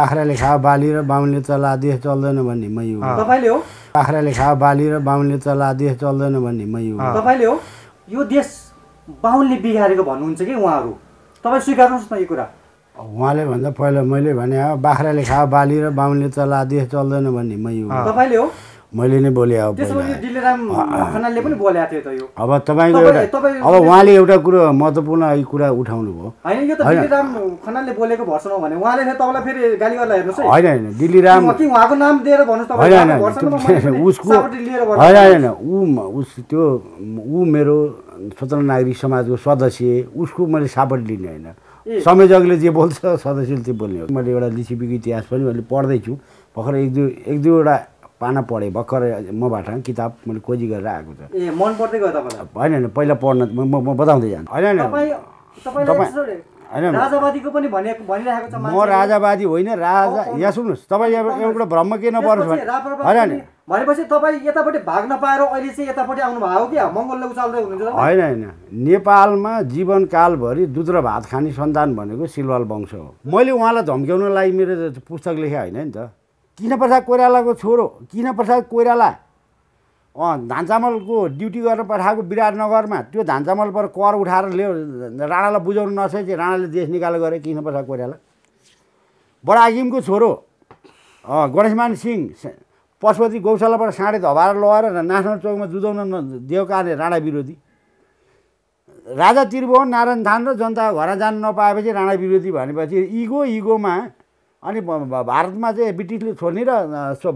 बाख्राले खा बाली र बाहुनले चला देश चल्दैन भन्ने मै हो तपाईँले हो बाख्राले खा बाली र बाहुनले चला देश चल्दैन भन्ने मै हो तपाईँले हो यो देश बाहुनले बिगारेको भन्नुहुन्छ कि उहाँहरू तपाईँ स्वीकार्नुहोस् न यो कुरा उहाँले भन्दा पहिला मैले भने बाख्राले खा बाली र बाहुनले चला देश चल्दैन भन्ने मै हो तपाईँले हो मैले नै बोले अब अब तपाईँको एउटा अब उहाँले एउटा कुरो महत्त्वपूर्ण कुरा उठाउनु भयो होइन दिल्लीराम होइन उसको होइन होइन ऊ उस त्यो ऊ मेरो स्वतन्त्र नागरिक समाजको सदस्य उसको मैले सापट लिने होइन संयोजकले जे बोल्छ सदस्यले त्यो बोल्ने हो मैले एउटा लिसिपीको इतिहास पनि मैले पढ्दैछु भर्खर एक दुई एक दुईवटा पाना पढेँ भर्खर मबाट किताब मैले खोजी गरेर आएको छ ए मन पर्दै गयो होइन होइन पहिला पढ्न म म बताउँदै जान्छु होइन होइन होइन म राजावादी होइन राजा यहाँ सुन्नुहोस् तपाईँ एउटा भ्रम के नपरोस् भने होइन नि भनेपछि तपाईँ यतापट्टि भाग नपाएर अहिले चाहिँ यतापट्टि भएको कि मङ्गोलले उचाल्दै हुनुहुन्छ होइन होइन नेपालमा जीवनकालभरि दुध र भात खाने सन्तान भनेको सिलवाल वंश हो मैले उहाँलाई धम्क्याउनलाई मेरो पुस्तक लेखेँ होइन नि त किन प्रसाद कोइरालाको छोरो किन प्रसाद कोइराला अँ धानचामलको ड्युटी गर्न पठाएको विराटनगरमा त्यो धानचामलबाट कर उठाएर लियो राणालाई बुझाउनु नसकेपछि राणाले देश निकालो गरे किन प्रसाद कोइराला बडाकिमको छोरो गणेशमान सिंह पशुपति गौशालाबाट साँडे धबाएर लगाएर नासनल चौकमा जुझाउन दिएको कारणले राणा विरोधी राजा त्रिभुवन नारायण थान र जनता घर जान नपाएपछि राणा विरोधी भनेपछि इगो इगोमा अनि भारतमा चाहिँ ब्रिटिसले छोड्ने र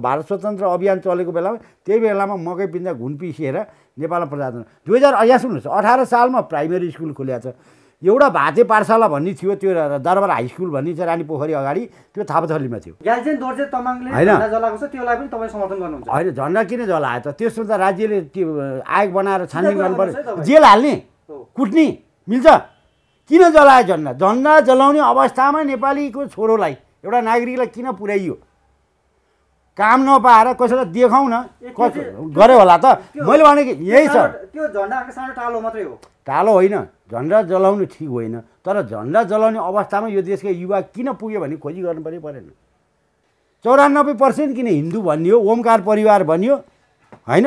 भारत स्वतन्त्र अभियान चलेको बेलामा त्यही बेलामा मकै पिन्जा घुन पिसिएर नेपालमा प्रजातन्त्र दुई हजार यहाँ सुन्नुहोस् अठार सालमा प्राइमेरी स्कुल खुलिया छ एउटा भाते पाठशाला भन्ने थियो त्यो दरबार हाई स्कुल भन्ने चाहिँ रानी पोखरी अगाडि त्यो थापाथलीमा थियो होइन होइन झन्डा किन जलायो त त्यसो त राज्यले त्यो आयोग बनाएर छानबिन गर्नु पर्यो जेल हाल्ने कुट्ने मिल्छ किन जलायो झन्डा झन्डा जलाउने अवस्थामा नेपालीको छोरोलाई एउटा नागरिकलाई किन पुर्याइयो काम नपाएर कसैलाई देखाउन गरे होला त मैले भने कि यही छ त्यो झन्डा टालो मात्रै हो टालो होइन झन्डा जलाउनु ठिक होइन तर झन्डा जलाउने अवस्थामा यो देशका युवा किन पुग्यो भने खोजी गर्नु पनि परेन चौरानब्बे पर्सेन्ट किन हिन्दू भनियो ओमकार परिवार भनियो होइन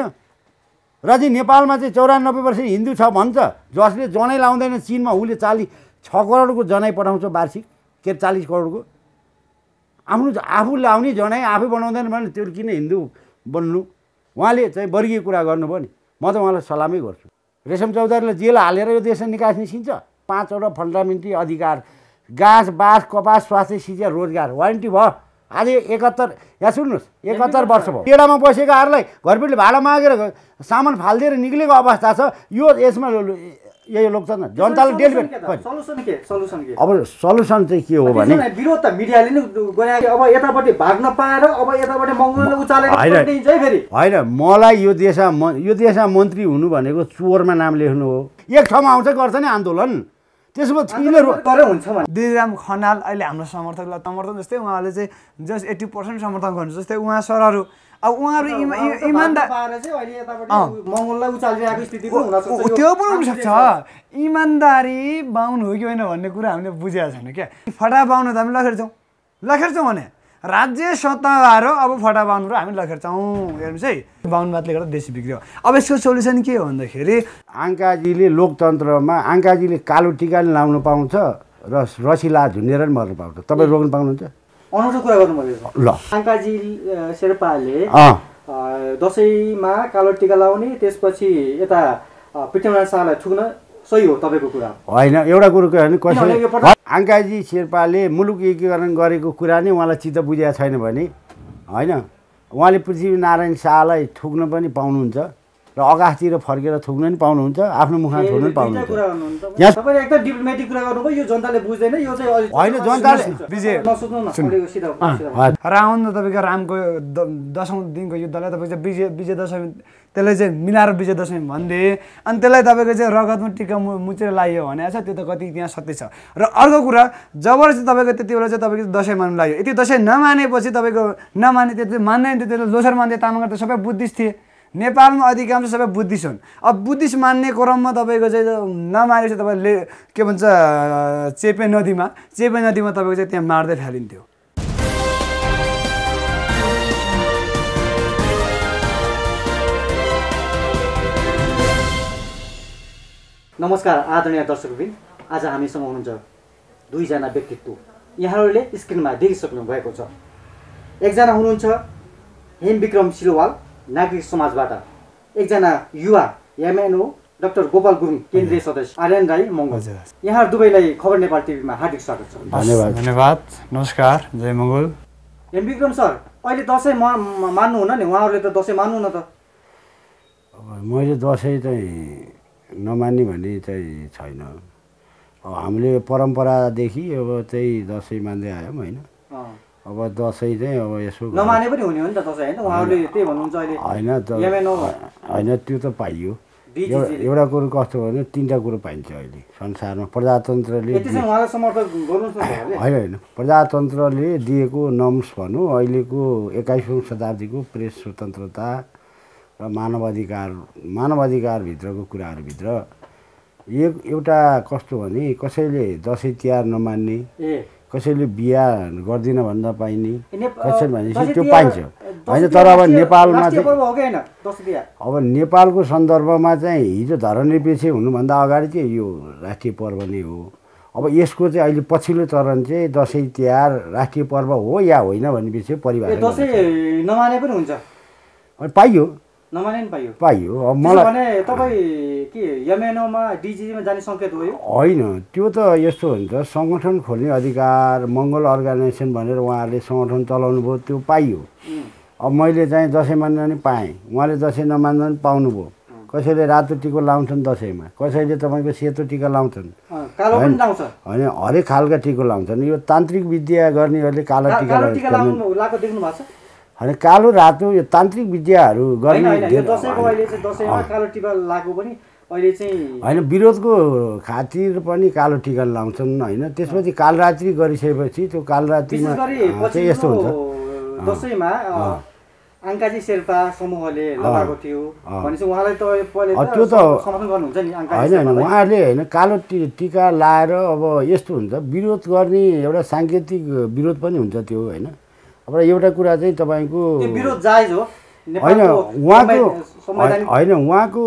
र चाहिँ नेपालमा चाहिँ चौरानब्बे पर्सेन्ट हिन्दू छ भन्छ जसले जनै लाउँदैन चिनमा उसले चालिस छ करोडको जनै पठाउँछ वार्षिक के चालिस करोडको आफ्नो आफू लाउने जनाइ आफै बनाउँदैन भने त्यो किन हिन्दू बन्नु उहाँले चाहिँ वर्गीय कुरा गर्नुभयो नि म त उहाँलाई सलामै गर्छु रेशम चौधरीलाई जेल हालेर यो देश निकास निस्किन्छ पाँचवटा फन्डामेन्टी अधिकार घाँस बाँस कपास स्वास्थ्य शिक्षा रोजगार वारेन्टी भयो आज एकहत्तर यहाँ सुन्नुहोस् एकहत्तर वर्ष भयो टेडामा बसेकाहरूलाई घरपेटले भाडा मागेर सामान फालिदिएर निक्लेको अवस्था छ यो यसमा यही लोकतन्त्र जनताले डेलिभर अब सल्युसन चाहिँ के हो भने विरोध त मिडियाले नै अब यतापट्टि भाग्न पाएर अब यतापट्टि मङ्गलले होइन मलाई यो देशमा यो देशमा मन्त्री हुनु भनेको चोरमा नाम लेख्नु हो एक ठाउँमा आउँछ गर्छ नि आन्दोलन त्यसमा दिदीराम खनाल अहिले हाम्रो समर्थकलाई समर्थन जस्तै उहाँले चाहिँ जस्ट एट्टी पर्सेन्ट समर्थन गर्नु जस्तै उहाँ सरहरू अब उहाँहरू इमान्दार त्यो पनि हुनसक्छ इमान्दारी बाहुन हो कि होइन भन्ने कुरा हामीले बुझेको छैन क्या फटा बाहुन त हामी लखेर्छौँ लखेर्छौँ भने राज्य सत्ताधार अब फटा र हामी लखेर्छौँ हेर्नुहोस् है बाहुनवादले गर्दा देश बिग्रियो अब यसको सोल्युसन के हो भन्दाखेरि आङ्काजीले लोकतन्त्रमा आङ्काजीले कालो टिका लाउनु पाउँछ र रसिला झुन्डेर पनि मर्नु पाउँछ तपाईँ रोक्नु पाउनुहुन्छ अनौठो कुरा गर्नुभएको ल आङ्काजी शेर्पाले दसैँमा कालो टिका लाउने त्यसपछि यता पृथ्वीनारायण शाहलाई ठुक्न सही हो तपाईँको कुरा होइन एउटा कुरो कसैले आङ्काजी शेर्पाले मुलुक एकीकरण गरेको कुरा नै उहाँलाई चित्त बुझेको छैन भने होइन उहाँले पृथ्वीनारायण शाहलाई ठुक्न पनि पाउनुहुन्छ र आकाशतिर फर्केर थुक्न पनि पाउनुहुन्छ आफ्नो मुखमा थुक्न पनि पाउनुहुन्छ होइन जनताले र आउनु तपाईँको रामको दसौँ दिनको युद्धलाई तपाईँको चाहिँ विजय विजय दशमी त्यसलाई चाहिँ मिलाएर विजय दशमी भनिदिए अनि त्यसलाई तपाईँको चाहिँ रगतमा टिका मु मुचेर लाग्यो भने छ त्यो त कति त्यहाँ सत्य छ र अर्को कुरा चाहिँ तपाईँको त्यति बेला चाहिँ तपाईँको दसैँ मान्नु लाग्यो यति दसैँ नमानेपछि तपाईँको नमाने त्यति मान्दैन त्यो त्यसले लोसर मान्थे तामाङ त सबै बुद्धिस्ट थिए नेपालमा अधिकांश सबै बुद्धिस्ट हुन् अब बुद्धिस्ट मान्ने क्रममा तपाईँको चाहिँ नमारेपछि तपाईँले के भन्छ चेपे नदीमा चेपे नदीमा तपाईँको चाहिँ त्यहाँ मार्दै फालिन्थ्यो नमस्कार आदरणीय दर्शकवृन्द आज हामीसँग हुनुहुन्छ दुईजना व्यक्तित्व यहाँहरूले स्क्रिनमा देखिसक्नु भएको छ एकजना हुनुहुन्छ हेम विक्रम नागरिक समाजबाट एकजना युवा एमएनओ डाक्टर गोपाल गुरुङ केन्द्रीय सदस्य आर्यन राई मङ्गल यहाँ दुवैलाई खबर नेपाल टिभीमा हार्दिक स्वागत छ धन्यवाद धन्यवाद नमस्कार जय मङ्गल एम विक्रम सर अहिले दसैँ मा मान्नुहुन्न नि उहाँहरूले त दसैँ मान्नु न त मैले दसैँ चाहिँ नमान्ने भन्ने चाहिँ छैन हामीले परम्परादेखि अब चाहिँ दसैँ मान्दै आयौँ होइन अब दसैँ चाहिँ अब यसो नमाने पनि हुने हो नि त दसैँ होइन उहाँहरूले त्यही भन्नुहुन्छ अहिले होइन त्यो त पाइयो एउटा कुरो कस्तो भने तिनवटा कुरो पाइन्छ अहिले संसारमा प्रजातन्त्रले होइन होइन प्रजातन्त्रले दिएको नम्स भनौँ अहिलेको एक्काइसौँ शताब्दीको प्रेस स्वतन्त्रता र मानवाधिकार मानवाधिकारभित्रको कुराहरूभित्र एक एउटा कस्तो भने कसैले दसैँ तिहार नमान्ने कसैले बिहा गर्दिन भन्दा पाइने कसैले भनेपछि त्यो पाइन्छ होइन तर अब नेपालमा चाहिँ अब नेपालको सन्दर्भमा चाहिँ हिजो धरणीपेक्षी हुनुभन्दा अगाडि चाहिँ यो राष्ट्रिय पर्व नै हो अब यसको चाहिँ अहिले पछिल्लो चरण चाहिँ दसैँ तिहार राष्ट्रिय पर्व हो या होइन भनेपछि दसैँ नमाने पनि हुन्छ पाइयो पाइयो होइन त्यो त यस्तो हुन्छ सङ्गठन खोल्ने अधिकार मङ्गल अर्गनाइजेसन भनेर उहाँहरूले सङ्गठन चलाउनु भयो त्यो पाइयो अब मैले चाहिँ दसैँ मान्दा पनि पाएँ उहाँले दसैँ नमान्दा पनि पाउनुभयो कसैले रातो टिको लाउँछन् दसैँमा कसैले तपाईँको सेतो टिका लाउँछन् होइन हरेक खालका टिको लाउँछन् यो तान्त्रिक विद्या गर्नेहरूले कालो टिका छ होइन कालो रातो यो तान्त्रिक विद्याहरू गर्ने होइन विरोधको खातिर पनि कालो टिका लाउँछन् होइन त्यसपछि कालरात्री गरिसकेपछि त्यो कालरात्रीमा चाहिँ यस्तो हुन्छ त्यो त होइन होइन उहाँहरूले होइन कालो टी टिका लाएर अब यस्तो हुन्छ विरोध गर्ने एउटा साङ्केतिक विरोध पनि हुन्छ त्यो होइन अब एउटा कुरा चाहिँ तपाईँको होइन उहाँको होइन उहाँको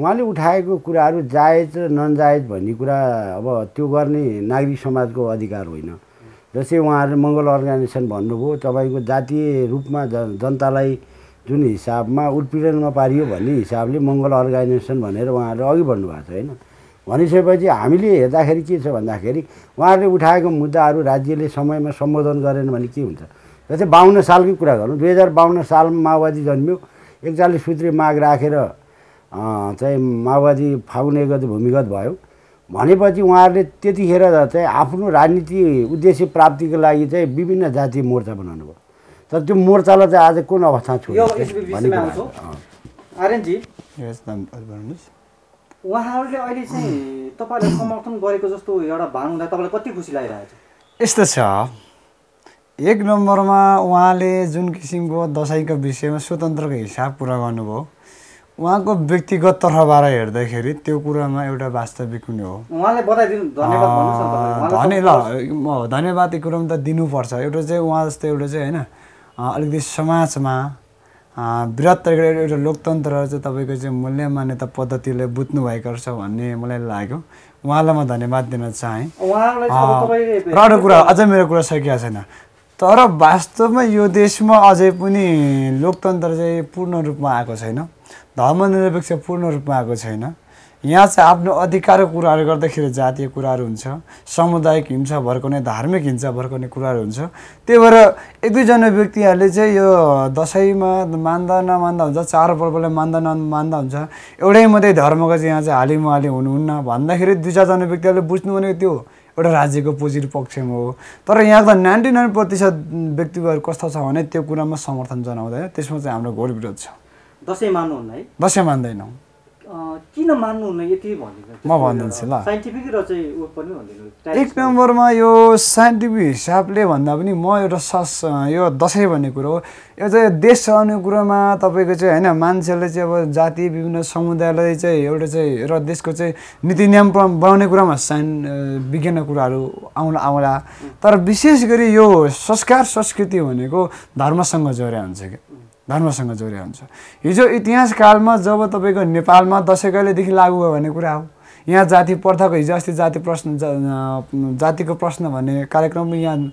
उहाँले उठाएको कुराहरू जायज र ननजायज भन्ने कुरा अब त्यो गर्ने नागरिक समाजको अधिकार होइन जस्तै उहाँहरूले मङ्गल अर्गनाइजेसन भन्नुभयो तपाईँको जातीय रूपमा जनतालाई जुन हिसाबमा उत्पीडनमा पारियो भन्ने हिसाबले मङ्गल अर्गनाइजेसन भनेर उहाँहरू अघि बढ्नु भएको छ होइन भनिसकेपछि हामीले हेर्दाखेरि के छ भन्दाखेरि उहाँहरूले उठाएको मुद्दाहरू राज्यले समयमा सम्बोधन गरेन भने के हुन्छ र चाहिँ बाहन्न सालकै कुरा गरौँ दुई हजार बाहन्न सालमा माओवादी जन्मियो एकचालिस सूत्री माग राखेर चाहिँ माओवादी फागुन एक भूमिगत भयो भनेपछि उहाँहरूले त्यतिखेर चाहिँ आफ्नो राजनीति उद्देश्य प्राप्तिको लागि चाहिँ विभिन्न जातीय मोर्चा बनाउनु भयो तर त्यो मोर्चालाई चाहिँ आज कुन अवस्था छोड्यो उहाँहरूले अहिले चाहिँ समर्थन गरेको जस्तो एउटा भान तपाईँलाई कति खुसी लागिरहेको छ यस्तो छ एक नम्बरमा उहाँले जुन किसिमको दसैँको विषयमा स्वतन्त्रको हिसाब कुरा गर्नुभयो उहाँको व्यक्तिगत तर्फबाट हेर्दाखेरि त्यो कुरामा एउटा वास्तविक कुनै हो उहाँले धन्यवाद ल म धन्यवाद यो कुरामा त दिनुपर्छ एउटा चाहिँ उहाँ जस्तो एउटा चाहिँ होइन अलिकति समाजमा वृहत तरिकाले एउटा लोकतन्त्र चाहिँ तपाईँको चाहिँ मूल्य मान्यता पद्धतिले बुझ्नुभएको रहेछ भन्ने मलाई लाग्यो उहाँलाई म धन्यवाद दिन चाहेँ र एउटा कुरा अझै मेरो कुरा सकिएको छैन तर वास्तवमा यो देशमा अझै पनि लोकतन्त्र चाहिँ पूर्ण रूपमा आएको छैन धर्मनिरपेक्ष पूर्ण रूपमा आएको छैन यहाँ चाहिँ आफ्नो अधिकारको कुराहरू गर्दाखेरि जातीय कुराहरू हुन्छ सामुदायिक हिंसा भर्काउने धार्मिक हिंसा भर्काउने कुराहरू हुन्छ त्यही भएर एक दुईजना व्यक्तिहरूले चाहिँ यो दसैँमा मान्दा नमान्दा हुन्छ चाडपर्वलाई मान्दा नमान्दा हुन्छ एउटै मात्रै धर्मको चाहिँ यहाँ चाहिँ हालिमुहाली हुनुहुन्न भन्दाखेरि दुई चारजना व्यक्तिहरूले बुझ्नु भनेको त्यो एउटा राज्यको पोजिटिभ पक्षमा हो तर यहाँको त नाइन्टी नाइन प्रतिशत व्यक्तिहरू कस्तो छ भने त्यो कुरामा समर्थन जनाउँदैन त्यसमा चाहिँ हाम्रो घोर विरोध छ दसैँ मान्नुहुन्न है दसैँ मान्दैनौँ किन मान्नुहुन्न यति भनेको म भनिदिन्छु ल साइन्टिफिक र चाहिँ ऊ पनि एक नम्बरमा यो साइन्टिफिक हिसाबले भन्दा पनि म एउटा सस यो दसैँ भन्ने कुरो हो यो चाहिँ देश चलाउने कुरोमा तपाईँको चाहिँ होइन मान्छेले चाहिँ अब जाति विभिन्न समुदायलाई चाहिँ एउटा चाहिँ र देशको चाहिँ नीति नियम बनाउने कुरामा साइन विज्ञान कुराहरू आउला आउला तर विशेष गरी यो संस्कार संस्कृति भनेको धर्मसँग जोड्या हुन्छ क्या धर्मसँग जोडिया हुन्छ हिजो इतिहासकालमा जब तपाईँको नेपालमा दसैँ कहिलेदेखि लागु भयो भन्ने कुरा हो यहाँ जाति प्रथाको हिजो अस्ति जाति प्रश्न जातिको प्रश्न भन्ने कार्यक्रममा यहाँ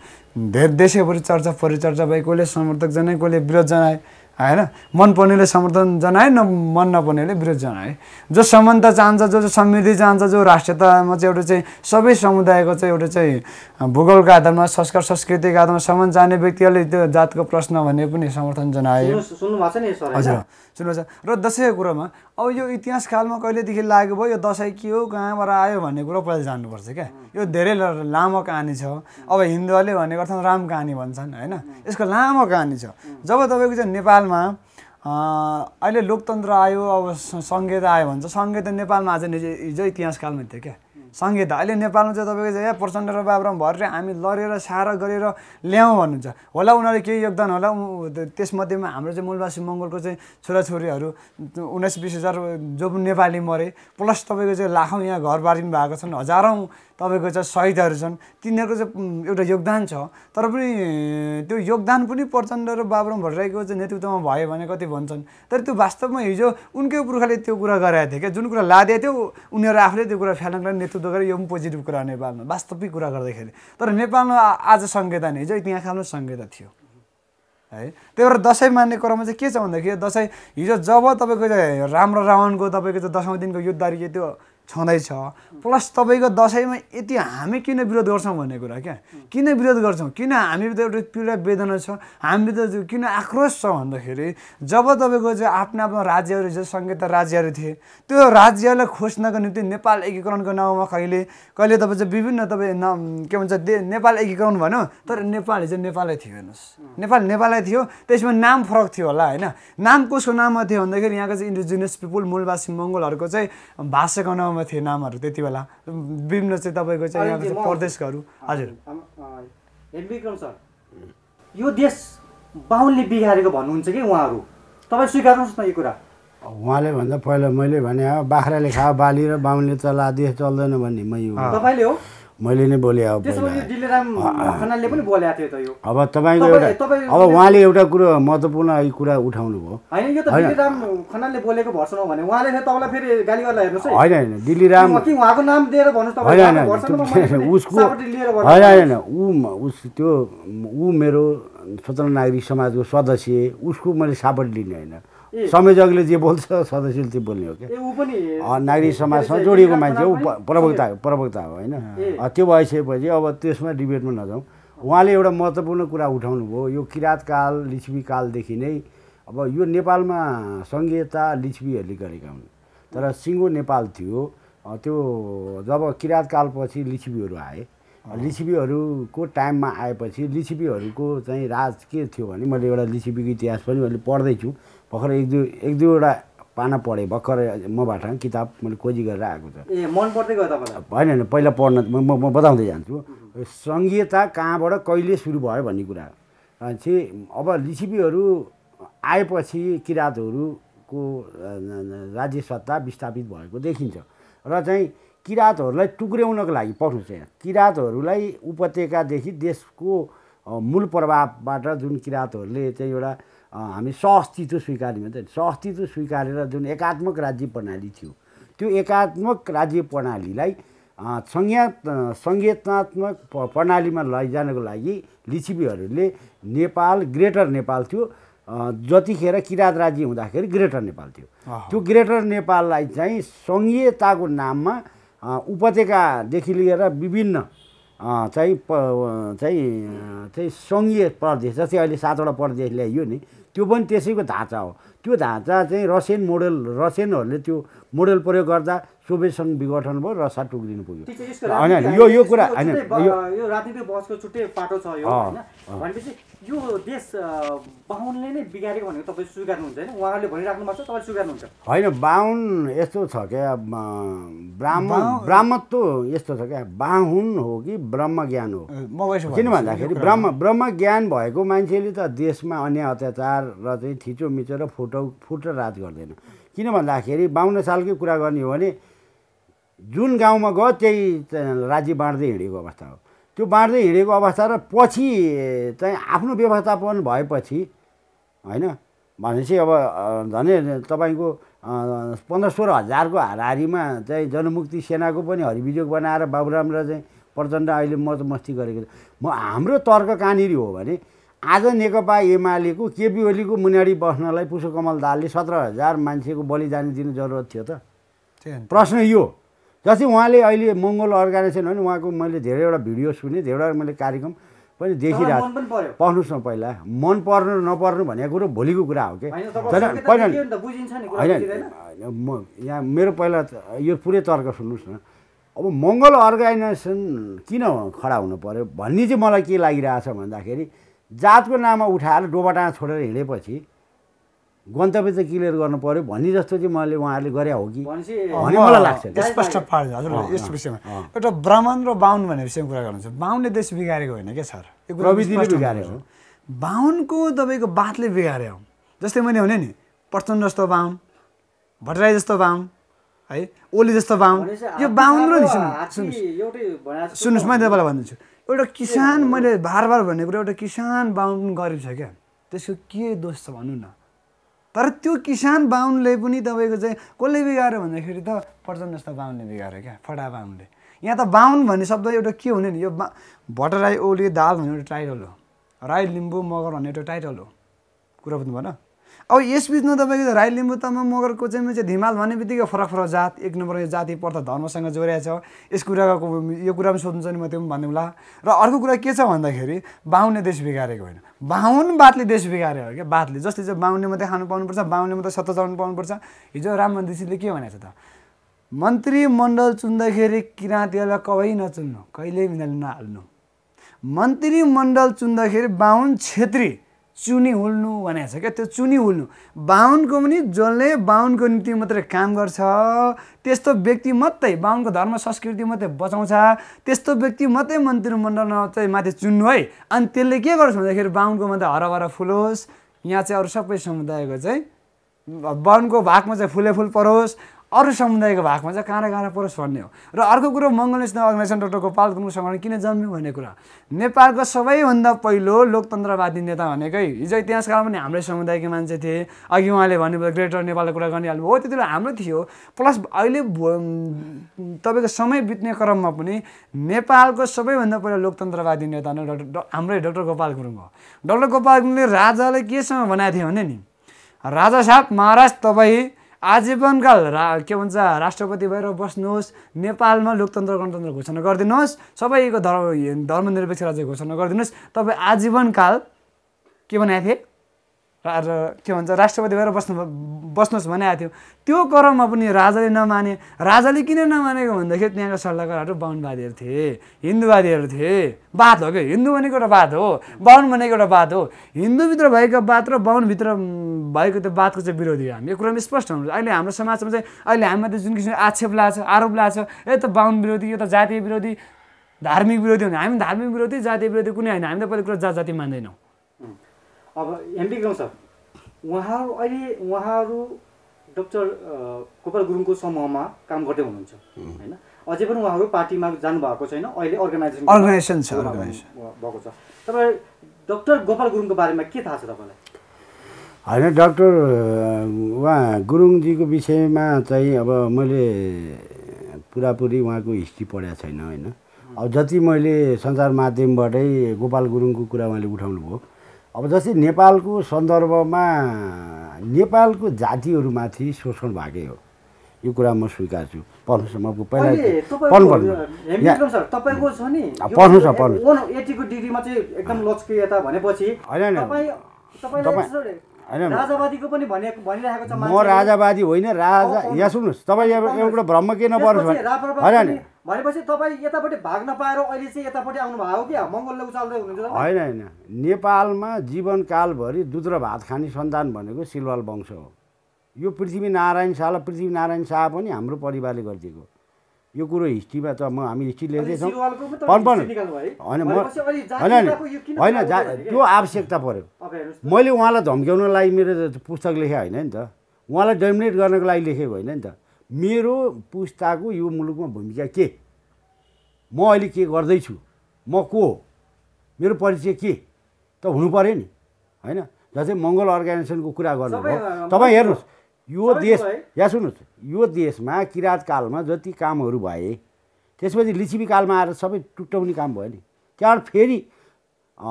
धेरै देशैभरि चर्चा परिचर्चा कसले समर्थक जनाए कसले विरोध जनाए होइन मनपर्नेले समर्थन जनाए न मन नपर्नेले विरोध जनाए जो समानता चाहन्छ जो जो समृद्धि चाहन्छ जो राष्ट्रियतामा चाहिँ एउटा चाहिँ सबै समुदायको चाहिँ एउटा चाहिँ भूगोलको आधारमा संस्कार संस्कृतिको आधारमा समान चाहने व्यक्तिहरूले त्यो जातको प्रश्न भन्ने पनि समर्थन जनाए सुन्नुभएको छ नि हजुर सुन्नुहोस् र दसैँको कुरोमा अब यो इतिहासकालमा कहिलेदेखि लाग्यो भयो यो दसैँ के हो कहाँबाट आयो भन्ने कुरो पहिला जान्नुपर्छ क्या यो धेरै लामो कहानी छ अब हिन्दूहरूले भनेको गर्छन् राम कहानी भन्छन् होइन यसको लामो कहानी छ जब तपाईँको चाहिँ नेपालमा अहिले लोकतन्त्र आयो अब सङ्गीत आयो भन्छ त नेपालमा आज हिजो इतिहासकालमा थियो क्या सङ्घीय अहिले नेपालमा चाहिँ तपाईँको चाहिँ ए प्रचण्ड र बाबुराम भरेर हामी लडेर सार गरेर ल्याउँ भन्नुहुन्छ होला उनीहरू केही योगदान होला त्यसमध्येमा हाम्रो चाहिँ मूलवासी मङ्गलको चाहिँ छोराछोरीहरू उन्नाइस बिस हजार जो पनि नेपाली मरे प्लस तपाईँको चाहिँ लाखौँ यहाँ घरबारी पनि भएको छन् हजारौँ तपाईँको चाहिँ सहिदहरू छन् तिनीहरूको चाहिँ एउटा योगदान छ तर पनि त्यो योगदान पनि प्रचण्ड र बाबुराम भट्टराईको चाहिँ नेतृत्वमा भयो भने कति भन्छन् तर त्यो वास्तवमा हिजो उनकै पुर्खाले त्यो कुरा गराएको थियो क्या जुन कुरा लादिएको थियो उनीहरू आफूले त्यो कुरा लागि नेतृत्व गरे यो पनि पोजिटिभ कुरा नेपालमा वास्तविक कुरा गर्दाखेरि तर नेपालमा आज संहिता हिजो इतिहासमा संहिता थियो है त्यही भएर दसैँ मान्ने क्रममा चाहिँ के छ भन्दाखेरि दसैँ हिजो जब तपाईँको चाहिँ राम्रो रावणको तपाईँको चाहिँ दसौँ दिनको युद्ध त्यो छँदैछ प्लस तपाईँको दसैँमा यति हामी किन विरोध गर्छौँ भन्ने कुरा क्या किन विरोध गर्छौँ किन हामी त एउटा पीडा वेदना छ हामी त किन आक्रोश छ भन्दाखेरि जब तपाईँको चाहिँ आफ्नो आफ्नो राज्यहरू जो सङ्घीय राज्यहरू थिए त्यो राज्यलाई खोज्नको निम्ति नेपाल एकीकरणको नाउँमा कहिले कहिले तपाईँ चाहिँ विभिन्न तपाईँ नाम के भन्छ नेपाल एकीकरण भन्यो तर नेपाल हिजो नेपालै थियो हेर्नुहोस् नेपाल नेपालै थियो त्यसमा नाम फरक थियो होला होइन नाम कसको नाममा थियो भन्दाखेरि यहाँको चाहिँ इन्डिजिनियस पिपुल मूलवासी मङ्गोलहरूको चाहिँ भाषाको नाम ठाउँमा थिए नामहरू त्यति बेला विभिन्न चाहिँ तपाईँको चाहिँ यहाँको प्रदेशकाहरू हजुर विक्रम सर यो देश बाहुनले बिगारेको भन्नुहुन्छ कि उहाँहरू तपाईँ स्वीकार्नुहोस् न यो कुरा उहाँले भन्दा पहिला मैले भने बाख्राले खा बाली र बाहुनले चला देश चल्दैन भन्ने म यो तपाईँले हो मैले नै बोले अब अब तपाईँको एउटा अब उहाँले एउटा कुरो महत्त्वपूर्ण कुरा उठाउनु भयो होइन दिल्लीराम होइन होइन उसको होइन होइन ऊ उस त्यो ऊ मेरो स्वतन्त्र नागरिक समाजको सदस्य उसको मैले सापट लिने होइन संयोजकले जे बोल्छ सदस्यले त्यो बोल्ने हो क्या नागरिक समाजसँग जोडिएको मान्छे हो प्रवक्ता प्रवक्ता हो होइन त्यो भइसकेपछि अब त्यसमा डिबेटमा नजाउँ उहाँले एउटा महत्त्वपूर्ण कुरा उठाउनु भयो यो किराँतकाल लिच्छवीकालदेखि नै अब यो नेपालमा सङ्घीयता लिच्छवीहरूले गरेका हुन् तर सिङ्गो नेपाल थियो त्यो जब किराँतकालपछि लिच्छवीहरू आए लिच्छवीहरूको टाइममा आएपछि लिच्छवीहरूको चाहिँ राज के थियो भने मैले एउटा लिच्छवीको इतिहास पनि मैले पढ्दैछु भर्खर एक दुई एक दुईवटा पाना पढेँ भर्खर मबाट किताब मैले खोजी गरेर आएको छ ए मन पर्दै गयो होइन होइन पहिला पढ्न म म बताउँदै जान्छु सङ्घीयता कहाँबाट कहिले सुरु भयो भन्ने कुरा चाहिँ अब लिसिपीहरू आएपछि किराँतहरूको राज्य सत्ता विस्थापित भएको देखिन्छ र चाहिँ किराँतहरूलाई टुक्र्याउनको लागि पक्नु चाहिँ किराँतहरूलाई उपत्यकादेखि देशको मूल प्रभावबाट जुन किराँतहरूले चाहिँ एउटा हामी सस्तित्व स्वीकार्यौँ त सहअस्तित्व स्वीकारेर जुन एकात्मक राज्य प्रणाली थियो त्यो एकात्मक राज्य प्रणालीलाई संज्ञा संज्ञात्मक प्रणालीमा लैजानको लागि लिच्छिपीहरूले नेपाल ग्रेटर नेपाल थियो जतिखेर किराँत राज्य हुँदाखेरि ग्रेटर नेपाल थियो त्यो ग्रेटर नेपाललाई चाहिँ सङ्घीयताको नाममा उपत्यकादेखि लिएर विभिन्न चाहिँ चाहिँ चाहिँ सङ्घीय प्रदेश जस्तै अहिले सातवटा प्रदेश ल्याइयो नि त्यो पनि त्यसैको ढाँचा हो त्यो ढाँचा चाहिँ रसियन मोडल रसियनहरूले त्यो मोडल प्रयोग गर्दा सोभियत सङ्घ विघटन भयो रसा टुक्रिनु पुग्यो होइन यो यो कुरा होइन यो देश बाहुनले नै बिगारेको भनेको तपाईँ स्वीकार्नुहुन्छ होइन उहाँहरूले भनिराख्नु भएको छ तपाईँले स्वीकार्नुहुन्छ होइन बाहुन यस्तो छ क्या ब्राह्मण ब्राह्मत्व यस्तो छ क्या बाहुन हो कि ब्रह्म ज्ञान हो किन भन्दाखेरि ब्रह्म ब्रह्म ज्ञान भएको मान्छेले त देशमा अन्य अत्याचार र चाहिँ थिचोमिचो र फुटौ फुट राज गर्दैन किन भन्दाखेरि बाहुन सालकै कुरा गर्ने हो भने जुन गाउँमा गयो त्यही राज्य बाँड्दै हिँडेको अवस्था हो त्यो बाँड्दै हिँडेको अवस्था र पछि चाहिँ आफ्नो व्यवस्थापन भएपछि होइन भनेपछि अब झनै तपाईँको पन्ध्र सोह्र हजारको हारिमा चाहिँ जनमुक्ति सेनाको पनि हरिविजोग बनाएर बाबुराम र चाहिँ प्रचण्ड अहिले मत मस्ती गरेको छ म हाम्रो तर्क कहाँनिर हो भने आज नेकपा एमालेको केपी ओलीको मुनाडी बस्नलाई पुष्पकमल दालले सत्र हजार मान्छेको बलिदान दिनु जरुरत थियो त प्रश्न यो जस्तै उहाँले अहिले मङ्गोल अर्गनाइजेसन हो नि उहाँको मैले धेरैवटा भिडियो सुनेँ धेरैवटा मैले कार्यक्रम पनि देखिरहेको छु पढ्नुहोस् न पहिला मन पर्नु नपर्नु भनेको कुरो भोलिको कुरा हो कि होइन पहिला होइन यहाँ मेरो पहिला यो पुरै तर्क सुन्नुहोस् न अब मङ्गल अर्गनाइजेसन किन खडा हुनु पऱ्यो भन्ने चाहिँ मलाई के छ भन्दाखेरि जातको नाममा उठाएर डोबाटा छोडेर हिँडेपछि गन्तव्य चाहिँ क्लियर गर्नु पऱ्यो भन्ने जस्तो चाहिँ मैले उहाँहरूले गरे हो कि भन्ने मलाई लाग्छ स्पष्ट पार्छ हजुर यस विषयमा एउटा ब्राह्मण र बाहुन भन्ने विषयमा कुरा गर्नुहुन्छ बाहुनले देश बिगारेको होइन क्या सर प्रविधिले बिगारेको हो बाहुनको तपाईँको बातले बिगारे हो जस्तै मैले भने नि प्रचण्ड जस्तो बाहुन भट्टराई जस्तो बाहुन है ओली जस्तो बाहुन यो बाहुन र नि सुन्नुहोस् सुन्नुहोस् मैले तपाईँलाई भनिदिन्छु एउटा किसान मैले बार बार भन्ने कुरा एउटा किसान बाहुन गरिब छ क्या त्यसको के दोष छ भन्नु न तर त्यो किसान बाहुनले पनि तपाईँको चाहिँ कसले बिगाऱ्यो भन्दाखेरि त पर्चन जस्तो बाहुनले बिगाऱ्यो क्या फटा बाहुनले यहाँ त बाहुन भन्ने शब्द एउटा के हुने नि यो बा भट्टराई ओली दाल भन्ने एउटा टाइटल हो राई लिम्बू मगर भन्ने एउटा टाइटल हो कुरा बुझ्नु भएन अब यसबिचमा तपाईँको राई लिम्बू तामाङ मगर कोचेमा चाहिँ धिमाल भन्ने बित्तिकै फरक फरक जात एक नम्बर यो जाति पर्दा धर्मसँग जोडिया छ यस कुराको यो पनि सोध्नु छ नि म त्यो पनि भनिदिउँला र अर्को कुरा के छ भन्दाखेरि बाहुनले देश बिगारेको होइन बाहुन बातले देश बिगारेको हो क्या बातले जसले चाहिँ बाहुनले मात्रै खानु पाउनुपर्छ बाहुनले मात्रै सत्ता चलाउनु पाउनुपर्छ हिजो राम मन्दिरजीले के भनेको छ त मन्त्रीमण्डल चुन्दाखेरि किराँतीहरूलाई कवै नचुन्नु कहिल्यै मिनाले नहाल्नु मन्त्रीमण्डल चुन्दाखेरि बाहुन छेत्री चुनी हुल्नु भनेको छ क्या त्यो चुनी हुल्नु बाहुनको पनि जसले बाहुनको निम्ति मात्रै काम गर्छ त्यस्तो व्यक्ति मात्रै बाहुनको धर्म संस्कृति मात्रै बचाउँछ त्यस्तो व्यक्ति मात्रै मन्त्रीमण्डलमा चाहिँ माथि चुन्नु है अनि त्यसले के गर्छ भन्दाखेरि बाहुनको मात्रै हराभरा फुलोस् यहाँ चाहिँ अरू सबै समुदायको चाहिँ बाहुनको भागमा चाहिँ फुले फुल परोस् अरू समुदायको भागमा चाहिँ कहाँ कहाँ परोस् भन्ने हो र अर्को कुरो Mangal national organisation doctor Gopal Gurung सङ्गठन किन जन्म्यो भन्ने कुरा नेपालको सबैभन्दा पहिलो लोकतन्त्रवादी नेता भनेकै हिजो इतिहासकाल पनि हाम्रै समुदायकै मान्छे थिए अघि उहाँले भन्नुभयो ग्रेटर नेपालको कुरा गरिहाल्नु हो त्यति बेला हाम्रो थियो प्लस अहिले तपाईँको समय बित्ने क्रममा पनि नेपालको सबैभन्दा पहिलो लोकतन्त्रवादी नेता नै डक्टर हाम्रै डक्टर गोपाल गुरुङ हो डक्टर गोपाल गुरुङले राजालाई केसँग बनाएको थियो भने नि राजा साहब महाराज तपाईँ आजीवनकाल रा के भन्छ राष्ट्रपति भएर बस्नुहोस् नेपालमा लोकतन्त्र गणतन्त्र घोषणा गरिदिनुहोस् सबैको धर्म धर्मनिरपेक्ष राज्य घोषणा गरिदिनुहोस् तपाईँ आजीवनकाल के भनेको थिएँ र के भन्छ राष्ट्रपति भएर बस्नु बस्नुहोस् भनेको थियो त्यो क्रममा पनि राजाले नमाने राजाले किन नमानेको भन्दाखेरि त्यहाँको सल्लाहकारहरू बाहुनवादीहरू थिए हिन्दूवादीहरू थिए बात हो क्या हिन्दू भनेको एउटा बात हो बाहुन भनेको एउटा बात हो हिन्दूभित्र भएको बात र बाहुनभित्र भएको त्यो बातको चाहिँ विरोधी हो हामी यो कुरामा स्पष्ट हुनु अहिले हाम्रो समाजमा चाहिँ अहिले हामीमाथि जुन किसिमको आक्षेप लाग्छ आरोप लाग्छ ए त बाहुन विरोधी यो त जातीय विरोधी धार्मिक विरोधी हुन्छ हामी धार्मिक विरोधी जातीय विरोधी कुनै होइन हामी त पहिला कुरा जात जाति मान्दैनौँ अब एमबी गुरुङ सर उहाँहरू अहिले उहाँहरू डक्टर गोपाल गुरुङको समूहमा काम गर्दै हुनुहुन्छ होइन अझै पनि उहाँहरू पार्टीमा जानुभएको छैन अहिले अर्गनाइजेसन अर्गनाइजेसन छ भएको छ तपाईँ डक्टर गोपाल गुरुङको बारेमा के थाहा छ तपाईँलाई होइन डक्टर उहाँ गुरुङजीको विषयमा चाहिँ अब मैले पुरापुरी उहाँको हिस्ट्री पढेको छैन होइन अब जति मैले सञ्चार माध्यमबाटै गोपाल गुरुङको कुरा उहाँले उठाउनुभयो अब जस्तै नेपालको सन्दर्भमा नेपालको जातिहरूमाथि शोषण भएकै हो यो कुरा म स्वीकार छु पढ्नुसम्मको पहिला पढ्नु पर्नु तपाईँको छ नि पढ्नु छ पढ्नु एटीको डिग्रीमा चाहिँ एकदम लोकप्रियता भनेपछि होइन होइन म राजावादी होइन राजा यहाँ सुन्नुहोस् तपाईँ एउटा भ्रम के नपर्नु होइन भनेपछि तपाईँ यतापट्टि भाग नपाएर अहिले चाहिँ यतापट्टि आउनुभएको हो क्या मङ्गोलले उचाल्दै हुनुहुन्छ होइन होइन नेपालमा जीवनकालभरि दुध्र भात खाने सन्तान भनेको सिलवाल वंश हो यो पृथ्वीनारायण शाह पृथ्वीनारायण शाह पनि हाम्रो परिवारले गरिदिएको यो कुरो हिस्ट्रीमा त म हामी हिस्ट्री लेख्दैछौँ होइन म होइन होइन जा त्यो आवश्यकता पऱ्यो मैले उहाँलाई धम्क्याउनको लागि मेरो पुस्तक लेखेँ होइन नि त उहाँलाई डोमिनेट गर्नको लागि लेखेको होइन नि त मेरो पुस्ताको यो मुलुकमा भूमिका के म अहिले के गर्दैछु म को हो मेरो परिचय के त हुनु पऱ्यो नि होइन जस्तै मङ्गल अर्गनाइजेसनको कुरा गर्नुभयो तपाईँ हेर्नुहोस् यो देश या सुन्नुहोस् यो देशमा कालमा जति कामहरू भए त्यसपछि लिचिबी कालमा आएर सबै टुटाउने काम भयो नि त्यहाँबाट फेरि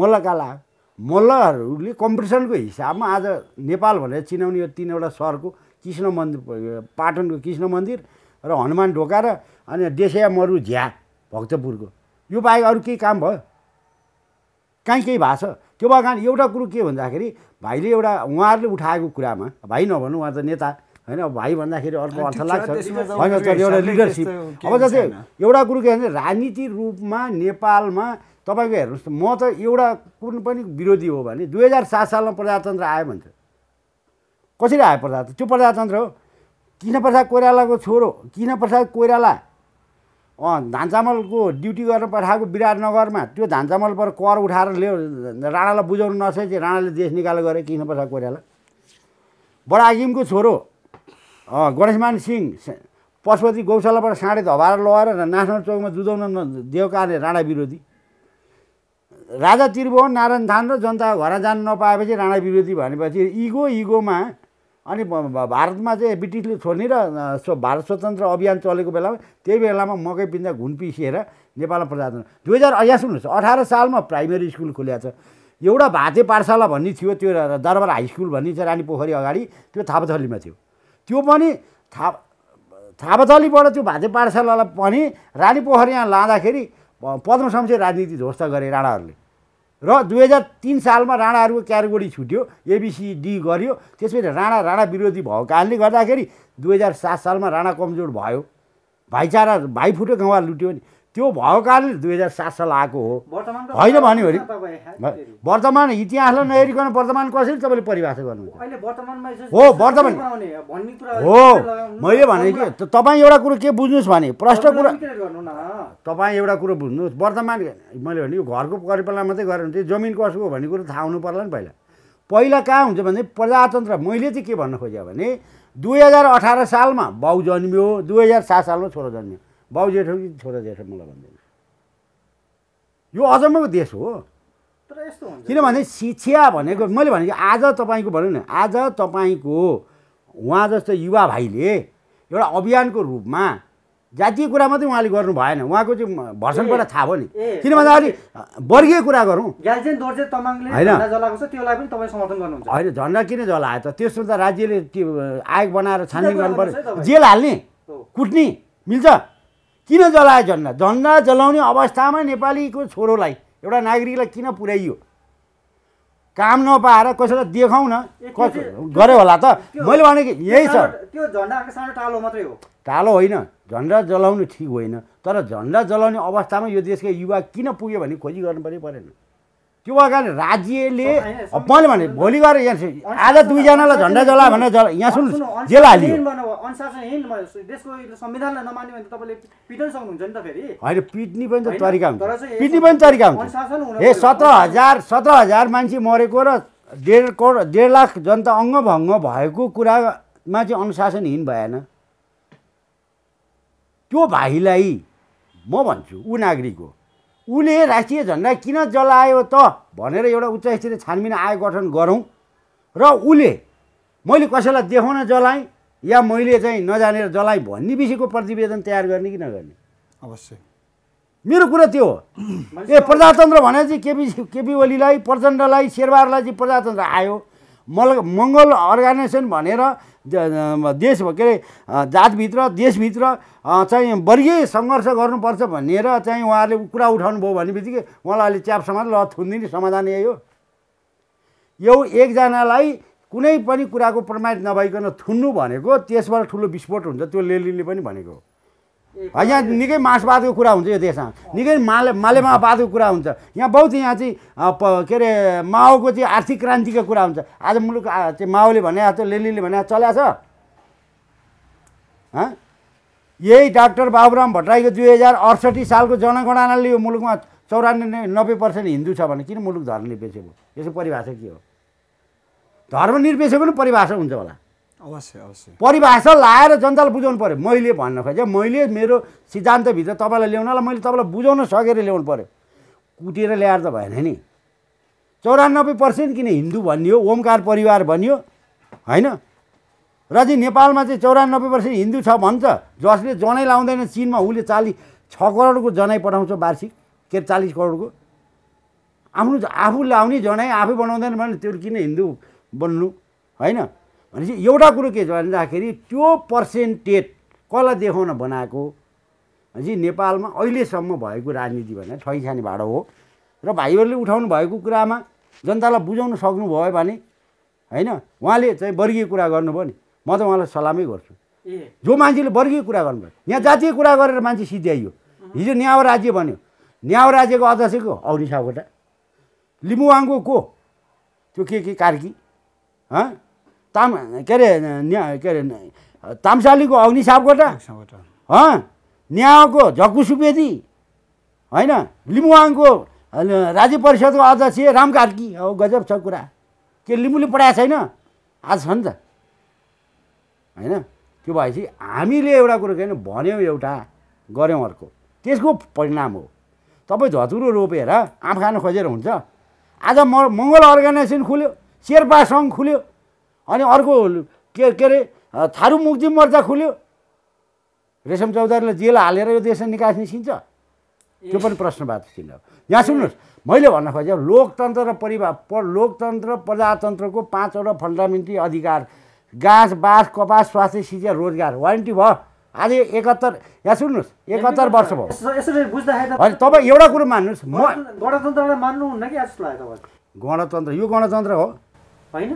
मल्लकाल आयो मल्लहरूले कम्पिटिसनको हिसाबमा आज नेपाल भनेर चिनाउने यो तिनवटा सहरको कृष्ण मन्दिर पाटनको कृष्ण मन्दिर र हनुमान ढोका र अनि डेसिया मरु झ्या भक्तपुरको यो बाहेक अरू केही काम भयो कहीँ केही भएको छ त्यो भएको कारण एउटा कुरो के भन्दाखेरि भाइले एउटा उहाँहरूले उठाएको कुरामा भाइ नभन्नु उहाँ त नेता होइन भाइ भन्दाखेरि अर्को अर्थ लाग्छ होइन तर एउटा लिडरसिप अब जस्तै एउटा कुरो के भने राजनीति रूपमा नेपालमा तपाईँको हेर्नुहोस् म त एउटा कुन पनि विरोधी हो भने दुई हजार सात सालमा प्रजातन्त्र आयो भन्छ कसरी आयो प्रजातन्त्र त्यो प्रजातन्त्र हो किन प्रसाद कोइरालाको छोरो किन प्रसाद कोइराला धान चामलको ड्युटी गरेर पठाएको विराटनगरमा त्यो धान चामलबाट कर उठाएर लियो राणालाई बुझाउनु नसकेपछि राणाले देश निकाल गरे किन प्रसाद कोइराला बडागिमको छोरो गणेशमान सिंह पशुपति गौशालाबाट साँडे धबाएर लगाएर नासनल चौकमा जुझाउन दिएको कारणले राणा विरोधी राजा त्रिभुवन नारायण धान र जनता घर जान नपाएपछि राणा विरोधी भनेपछि इगो इगोमा अनि भारतमा चाहिँ ब्रिटिसले छोड्ने र भारत स्वतन्त्र अभियान चलेको बेलामा त्यही बेलामा मकै पिन्जा घुन पिसिएर नेपालमा प्रजातन्त्र दुई हजार अयास हुनुहोस् अठार सालमा प्राइमेरी स्कुल खुलिया छ एउटा भाते पाठशाला भन्ने थियो त्यो दरबार हाई स्कुल भन्ने छ रानी पोखरी अगाडि त्यो थापाथलीमा थियो त्यो पनि थापा थापाथलीबाट त्यो भाते पाठशालालाई पनि रानी पोखरी यहाँ लाँदाखेरि पद्म शमशेर राजनीति ध्वस्त गरे राणाहरूले र दुई हजार तिन सालमा राणाहरूको क्याटेगोरी छुट्यो एबिसिडी गर्यो त्यसपछि राणा राणा विरोधी भएको कारणले गर्दाखेरि दुई हजार सात सालमा राणा कमजोर भयो भाइचारा भाइ फुट्यो लुट्यो नि त्यो भएको कारणले दुई हजार सात साल आएको हो होइन भन्यो अरे वर्तमान इतिहासलाई नहेरिकन वर्तमान कसरी तपाईँले परिभाषा गर्नुहुन्छ हो वर्तमान हो मैले भने कि तपाईँ एउटा कुरो के बुझ्नुहोस् भने प्रश्न कुरा तपाईँ एउटा कुरो बुझ्नुहोस् वर्तमान मैले भने यो घरको परिपालना मात्रै गरेर हुन्थ्यो जमिन कसको भन्ने कुरो थाहा हुनु पर्ला नि पहिला पहिला कहाँ हुन्छ भने प्रजातन्त्र मैले चाहिँ के भन्न खोजेँ भने दुई हजार अठार सालमा बाउ जन्मियो दुई हजार सात सालमा छोरो जन्मियो बाउ जेठो कि छोरा हो मलाई भनिदिनु यो अचम्मको देश हो तर यस्तो किनभने शिक्षा भनेको मैले भनेको आज तपाईँको भनौँ न आज तपाईँको उहाँ जस्तो युवा भाइले एउटा अभियानको रूपमा जातीय कुरा मात्रै उहाँले गर्नु भएन उहाँको चाहिँ भर्सनबाट थाहा भयो नि किन भन्दाखेरि वर्गीय कुरा गरौँ होइन होइन झन्डा किन जलायो त त्यसो त राज्यले आयोग बनाएर छानबिन गर्नु पर्यो जेल हाल्ने कुट्ने मिल्छ किन जलायो झन्डा झन्डा जलाउने अवस्थामा नेपालीको छोरोलाई एउटा नागरिकलाई किन पुर्याइयो काम नपाएर कसैलाई देखाउँ न गऱ्यो होला त मैले भने कि यही छ त्यो झन्डा टालो मात्रै हो टालो होइन झन्डा जलाउनु ठिक होइन तर झन्डा जलाउने अवस्थामा यो देशका युवा किन पुग्यो भने खोजी गर्नु पनि परेन त्यो भएको कारण राज्यले मैले भने भोलि गएर यहाँ आज दुईजनालाई झन्डा जला भनेर जला यहाँ सुन जेल हालियो होइन पिट्ने पनि त तरिका हुन्छ पिट्ने पनि तरिका हुन्छ ए सत्र हजार सत्र हजार मान्छे मरेको र डेढ करोड डेढ लाख जनता अङ्गभङ्ग भएको कुरामा चाहिँ अनुशासनहीन भएन त्यो भाइलाई म भन्छु ऊ नागरिक हो उसले राष्ट्रिय झन्डा किन जलायो त भनेर एउटा उच्च स्तरीय छानबिन आयोग गठन गरौँ र उसले मैले कसैलाई देखाउन जलाएँ या मैले चाहिँ नजानेर जलाएँ भन्ने विषयको प्रतिवेदन तयार गर्ने कि नगर्ने अवश्य मेरो कुरा त्यो हो ए प्रजातन्त्र भने चाहिँ केपी केपी ओलीलाई प्रचण्डलाई शेरबारलाई चाहिँ प्रजातन्त्र आयो मल मङ्गल अर्गनाइजेसन भनेर देश के अरे जातभित्र देशभित्र चाहिँ वर्गीय सङ्घर्ष गर्नुपर्छ भनेर चाहिँ उहाँहरूले कुरा उठाउनु भयो भने बित्तिकै उहाँलाई अहिले च्याप समाज ल थुनिदिने समाधान यही हो यो एकजनालाई कुनै पनि कुराको प्रमाणित नभइकन थुन्नु भनेको त्यसबाट ठुलो विस्फोट हुन्छ त्यो लेलिनले पनि भनेको यहाँ निकै मासवादको कुरा हुन्छ यो देशमा निकै माले मालेमावादको कुरा हुन्छ यहाँ बहुत यहाँ चाहिँ के अरे माओको चाहिँ आर्थिक क्रान्तिको कुरा हुन्छ आज मुलुक चाहिँ माओले भने आज लेलीले भने चल्या छ यही डाक्टर बाबुराम भट्टराईको दुई हजार अडसठी सालको जनगणनाले यो मुलुकमा चौरानब्बे नब्बे पर्सेन्ट हिन्दू छ भने किन मुलुक धर्मनिरपेक्ष यसको परिभाषा के हो धर्मनिरपेक्ष पनि परिभाषा हुन्छ होला अवश्य अवश्य परिभाषा लाएर जनतालाई बुझाउनु पऱ्यो मैले भन्न खोजेँ मैले मेरो सिद्धान्तभित्र तपाईँलाई ल्याउनलाई मैले तपाईँलाई बुझाउन सकेर ल्याउनु पऱ्यो कुटेर ल्याएर त भएन नि चौरानब्बे पर्सेन्ट किन हिन्दू भनियो ओमकार परिवार भनियो होइन र चाहिँ नेपालमा चाहिँ चौरानब्बे पर्सेन्ट हिन्दू छ भन्छ जसले जनै लाउँदैन चिनमा उसले चालिस छ करोडको जनै पठाउँछ वार्षिक के चालिस करोडको आफ्नो आफू लाउने जनै आफै बनाउँदैन भने त्यो किन हिन्दू बन्नु होइन भनेपछि एउटा कुरो के छ भन्दाखेरि त्यो पर्सेन्टेज कसलाई देखाउन बनाएको भनेपछि नेपालमा अहिलेसम्म भएको राजनीति भने ठैसानी भाँडो हो र भाइहरूले उठाउनु भएको कुरामा जनतालाई बुझाउन सक्नुभयो भने होइन उहाँले चाहिँ वर्गीय कुरा गर्नुभयो नि म त उहाँलाई सलामै गर्छु जो मान्छेले वर्गीय कुरा गर्नुभयो यहाँ जातीय कुरा गरेर मान्छे सिध्याइयो हिजो न्याव राज्य भन्यो न्याव राज्यको अध्यक्षको औनी लिम्बुवाङको को त्यो के के कार्की हँ ताम के अरे के अरे तामसालीको अग्नि सापकोटा न्याको झक्कु सुवेदी होइन लिम्बुवाङको राज्य परिषदको अध्यक्ष राम कार्की हो गजब छ कुरा के लिम्बूले पढाएको छैन आज छ नि त होइन त्यो भएपछि हामीले एउटा कुरो के भन्यौँ एउटा गऱ्यौँ अर्को त्यसको परिणाम हो तपाईँ धतुरो रोपेर आँप खान खोजेर हुन्छ आज म मङ्गल अर्गनाइजेसन खुल्यो शेर्पा सङ्घ खुल्यो अनि अर्को के के अरे थारू मुक्ति मोर्चा खुल्यो रेशम चौधरीले जेल हालेर यो देश निकास निस्किन्छ त्यो पनि प्रश्नबाट चिन्ह यहाँ सुन्नुहोस् मैले भन्न खोजेँ लोकतन्त्र र परिवार प लोकतन्त्र प्रजातन्त्रको पाँचवटा फन्डामेन्टली अधिकार गाँस बाँस कपास स्वास्थ्य शिक्षा रोजगार वारेन्टी भयो आज एकहत्तर यहाँ सुन्नुहोस् एकहत्तर वर्ष भयो यसरी बुझ्दाखेरि तपाईँ एउटा कुरो मान्नुहोस् म गणतन्त्रलाई मान्नुहुन्न कि गणतन्त्र यो गणतन्त्र हो होइन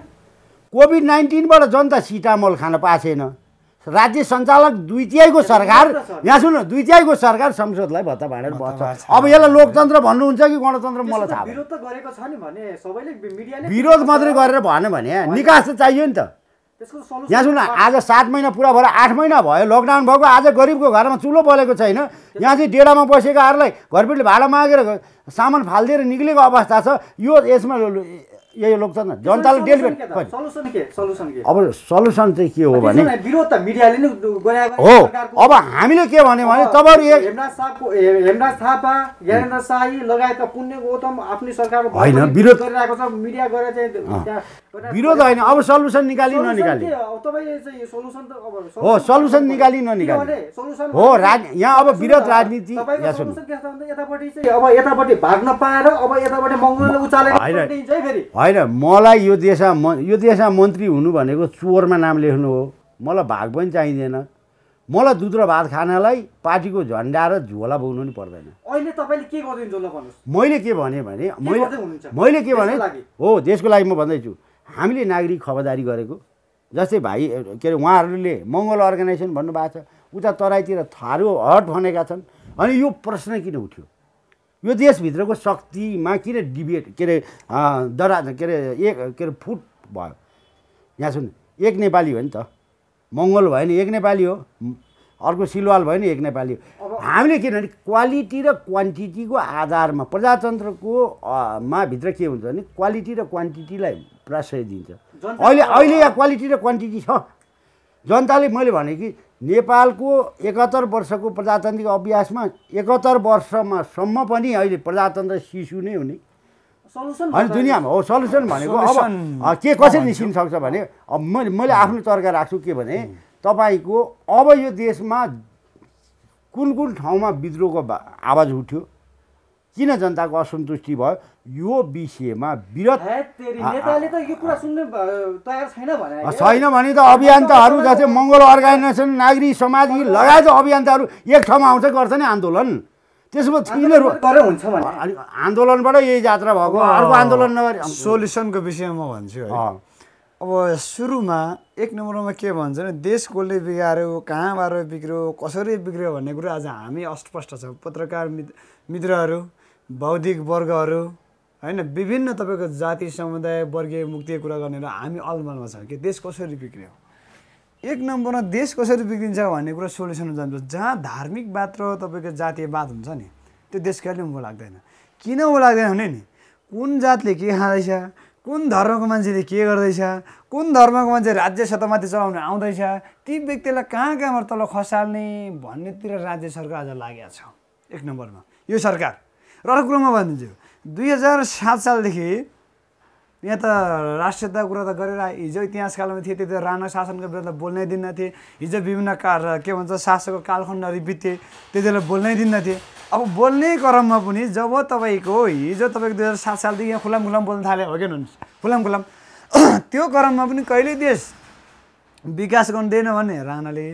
कोभिड नाइन्टिनबाट जनता सिटामोल खान पाएको छैन राज्य सञ्चालक दुई सरकार यहाँ सुन्नु दुई तिहाईको सरकार संसदलाई भत्ता भाँडेर बस्छ अब यसलाई लोकतन्त्र भन्नुहुन्छ कि गणतन्त्र मलाई थाहा विरोध मात्रै गरेर भएन भने निकास त चाहियो नि त यहाँ सुन आज सात महिना पुरा भएर आठ महिना भयो लकडाउन भएको आज गरिबको घरमा चुलो बलेको छैन यहाँ चाहिँ डेडामा बसेकाहरूलाई घरपेटले भाडा मागेर सामान फालिदिएर निक्लेको अवस्था छ यो यसमा यही लोक छ जनताले डेलिभर अब सल्युसन चाहिँ के हो भने विरोध त मिडियाले नै हो अब हामीले के भन्यो भने तपाईँहरू हेमनाथ थापा ज्ञानेन्द्र शाही लगायतका पुण्य गौतम आफ्नै सरकारको होइन विरोध गरिरहेको छ मिडिया गएर चाहिँ विरोध होइन अब सल्युसन निकाली ननिकाली हो सल्युसन निकाली ननिकाली हो राज यहाँ अब विरोध राजनीति होइन मलाई यो देशमा यो देशमा मन्त्री हुनु भनेको चोरमा नाम लेख्नु हो मलाई भाग पनि चाहिँदैन मलाई दुध र भात खानलाई पार्टीको झन्डा र झोला बोक्नु पनि पर्दैन अहिले तपाईँले के मैले के भने मैले मैले के भने हो देशको लागि म भन्दैछु हामीले नागरिक खबरदारी गरेको जस्तै भाइ के अरे उहाँहरूले मङ्गल अर्गनाइजेसन भन्नुभएको छ उता तराईतिर थारो हट भनेका छन् अनि यो प्रश्न किन उठ्यो यो देशभित्रको शक्तिमा किन डिबेट के अरे दरा के अरे एक के अरे फुट भयो यहाँ सुन एक नेपाली हो नि त मङ्गल भयो नि एक नेपाली हो अर्को सिलवाल भयो नि एक नेपाली हो हामीले किनभने क्वालिटी र क्वान्टिटीको आधारमा प्रजातन्त्रको मा भित्र के हुन्छ भने क्वालिटी र क्वान्टिटीलाई प्राश्रय दिन्छ अहिले अहिले यहाँ क्वालिटी र क्वान्टिटी छ जनताले मैले भने कि नेपालको एकहत्तर वर्षको प्रजातान्त्रिक अभ्यासमा एकहत्तर वर्षमा सम्म पनि अहिले प्रजातन्त्र शिशु नै हुने अनि दुनियाँमा हो सल्युसन भनेको अब के कसरी निस्किन सक्छ भने अब मैले मैले आफ्नो तर्का राख्छु के भने तपाईँको अब यो देशमा कुन कुन ठाउँमा विद्रोहको आवाज उठ्यो किन जनताको असन्तुष्टि भयो यो विषयमा विरोध छैन भने त अभियन्ताहरू जस्तै मङ्गल अर्गनाइजेसन नागरिक समाज लगायत अभियन्ताहरू एक ठाउँमा आउँछ गर्छ नि आन्दोलन त्यसमा किन हुन्छ आन्दोलनबाट यही जात्रा भएको अर्को आन्दोलन नगरे सोल्युसनको विषयमा म भन्छु अब सुरुमा एक नम्बरमा के भन्छ भने देश कसले बिगाऱ्यो कहाँबाट बिग्रियो कसरी बिग्रियो भन्ने कुरो आज हामी अस्पष्ट छ पत्रकार मित्र मित्रहरू बौद्धिक वर्गहरू होइन विभिन्न तपाईँको जाति समुदाय वर्गीय मुक्ति कुरा गर्ने र हामी अलमलमा छौँ कि देश कसरी बिग्रियो एक नम्बरमा देश कसरी बिग्रिन्छ भन्ने कुरा सोल्युसन जान्छ जहाँ धार्मिक बात र तपाईँको जातीयवाद हुन्छ नि त्यो देश कहिले उँभो लाग्दैन किन उँभो लाग्दैन भने नि कुन जातले के खाँदैछ कुन धर्मको मान्छेले के गर्दैछ कुन धर्मको मान्छे राज्य सत्तामाथि चलाउनु आउँदैछ ती व्यक्तिलाई कहाँ कहाँबाट तल खसाल्ने भन्नेतिर राज्य सरकार आज लागेको छ एक नम्बरमा यो सरकार र अर्को कुरो म भनिदिन्छु दुई हजार सात सालदेखि यहाँ त राष्ट्रियता कुरा त गरेर हिजो इतिहासकालमा थिए त्यति राणा शासनको विरुद्ध बोल्नै दिन्नथे हिजो विभिन्न का के भन्छ शासकको कालखण्डहरू बिते बेला बोल्नै दिन्नथे अब बोल्ने क्रममा पनि जब तपाईँको हिजो तपाईँको दुई हजार सात सालदेखि यहाँ खुलाम खुलाम बोल्न थाले हो कि खुलाम खुलाम त्यो क्रममा पनि कहिले देश विकास गर्दैन भने राणाले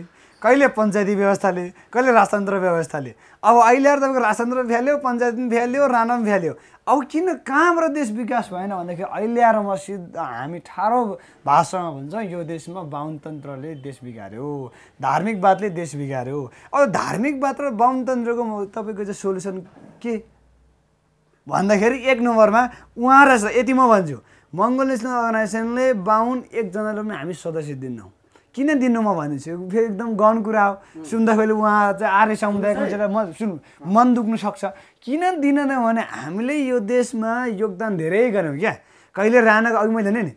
कहिले पञ्चायती व्यवस्थाले कहिले राजतन्त्र व्यवस्थाले अब अहिले आएर तपाईँको राजतन्त्र भ्याल्यो पञ्चायत पनि भ्याल्यो राणा पनि भ्याल्यो अब किन काम र देश विकास भएन भन्दाखेरि अहिले आएर म सिद्ध हामी ठाडो भाषामा भन्छ यो देशमा बाहुनतन्त्रले देश बिगार्यो धार्मिकवादले देश बिगार्यो अब धार्मिकवाद र बाहुनतन्त्रको तपाईँको चाहिँ सोल्युसन के भन्दाखेरि एक नम्बरमा उहाँ रहेछ यति म भन्छु मङ्गल नेसनल अर्गनाइजेसनले बाहुन एकजनालाई पनि हामी सदस्य दिन्नौँ किन दिनु म भनेछु फेरि एकदम गहन कुरा हो सुन्दाखेरि उहाँ चाहिँ आर्य समुदायको चाहिँ म सुन्नु मन दुख्नु सक्छ किन दिनन भने हामीले यो देशमा योगदान धेरै गऱ्यौँ क्या कहिले राणाको अघि मैले नि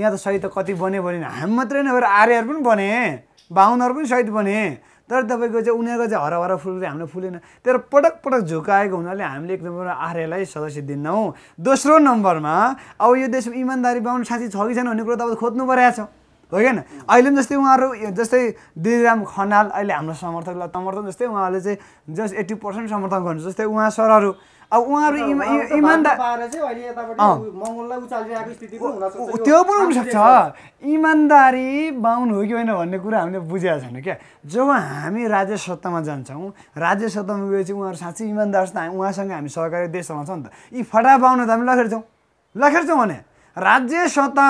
यहाँ त सहिद त कति बन्यो बनेन हामी मात्रै नभएर आर्यहरू पनि बने बाहुनहरू पनि सहिद बने तर तपाईँको चाहिँ उनीहरूको चाहिँ हराभरा फुल हामीले फुलेन तर पटक पटक झुकाएको हुनाले हामीले एक आर्यलाई सदस्य दिन्नौँ दोस्रो नम्बरमा अब यो देशमा इमान्दारी बाहुन साथी छ कि छैन भन्ने कुरो त अब खोज्नु परेको छ हो कि अहिले पनि जस्तै उहाँहरू जस्तै दिदीराम खनाल अहिले हाम्रो समर्थकलाई समर्थन जस्तै उहाँहरूले चाहिँ जस्ट एट्टी पर्सेन्ट समर्थन गर्नु जस्तै उहाँ सरहरू अब उहाँहरू इमान्दार त्यो पनि हुनसक्छ इमान्दारी बाहुन हो कि होइन भन्ने कुरा हामीले बुझेका छैन क्या जब हामी राज्य सत्तामा जान्छौँ राज्य सत्तामा गएपछि उहाँहरू साँच्चै इमान्दार छ उहाँसँग हामी सहकारी देश चलाउँछौँ नि त यी फटा बाहुन त हामी लखेर्छौँ लखेर्छौँ भने राज्य सत्ता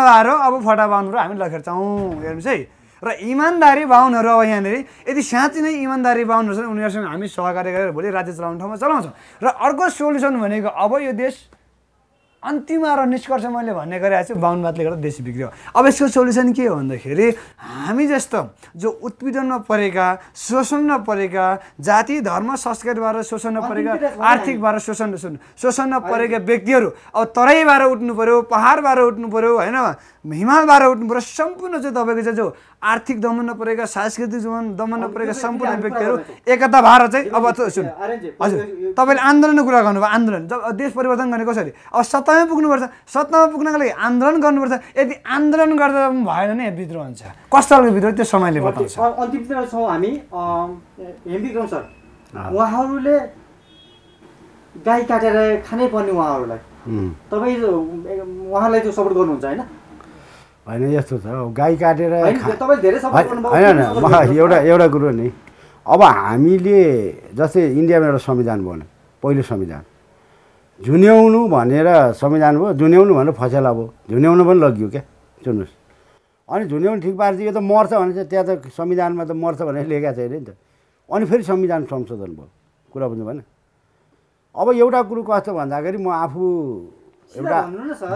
अब फटा बाहुनहरू हामी लखेर्छौँ हेर्नुहोस् है र इमान्दारी बाहुनहरू अब यहाँनिर यदि साँच्ची नै इमान्दारी बाहुनहरू छन् उनीहरूसँग हामी सहकार्य गरेर भोलि राज्य चलाउने ठाउँमा चलाउँछौँ र अर्को सोल्युसन भनेको अब यो देश अन्तिम र निष्कर्ष मैले भन्ने गरिरहेको छु बाहुनवादले गर्दा देश बिग्रियो अब यसको सोल्युसन के हो भन्दाखेरि हामी जस्तो जो उत्पीडनमा परेका शोषणमा परेका जाति धर्म संस्कृतिबाट शोषणमा परेका आर्थिकबाट शोषण शोषणमा परेका व्यक्तिहरू अब तराईबाट उठ्नु पऱ्यो पहाडबाट उठ्नु पऱ्यो होइन भएर उठ्नु पऱ्यो सम्पूर्ण चाहिँ तपाईँको चाहिँ जो आर्थिक दमन नपरेका सांस्कृतिक जीवन दमन नपरेका सम्पूर्ण व्यक्तिहरू एकता भएर चाहिँ अब सुन हजुर तपाईँले आन्दोलनको कुरा गर्नुभयो आन्दोलन जब देश परिवर्तन गर्ने कसरी अब सत्तामा पुग्नुपर्छ सत्तामा पुग्नको लागि आन्दोलन गर्नुपर्छ यदि आन्दोलन गर्दा पनि भएन नि विद्रोह हुन्छ कस्तो खालको विद्रोह त्यो समयले बताउँछ अन्तिमतिर हामी सर उहाँहरूले गाई काटेर खानै पर्ने उहाँहरूलाई तपाईँ उहाँलाई त्यो सपोर्ट गर्नुहुन्छ होइन होइन यस्तो छ गाई काटेर होइन एउटा एउटा कुरो नि अब हामीले जस्तै इन्डियामा एउटा संविधान बन्यो पहिलो संविधान झुन्याउनु भनेर संविधान भयो झुन्याउनु भनेर फसेला भयो झुन्याउनु पनि लगियो क्या सुन्नुहोस् अनि झुन्याउनु ठिक पारेर यो त मर्छ भने चाहिँ त्यहाँ त संविधानमा त मर्छ भनेर लेखेको छैन नि त अनि फेरि संविधान संशोधन भयो कुरा बुझ्नु भएन अब एउटा कुरो कस्तो भन्दाखेरि म आफू एउटा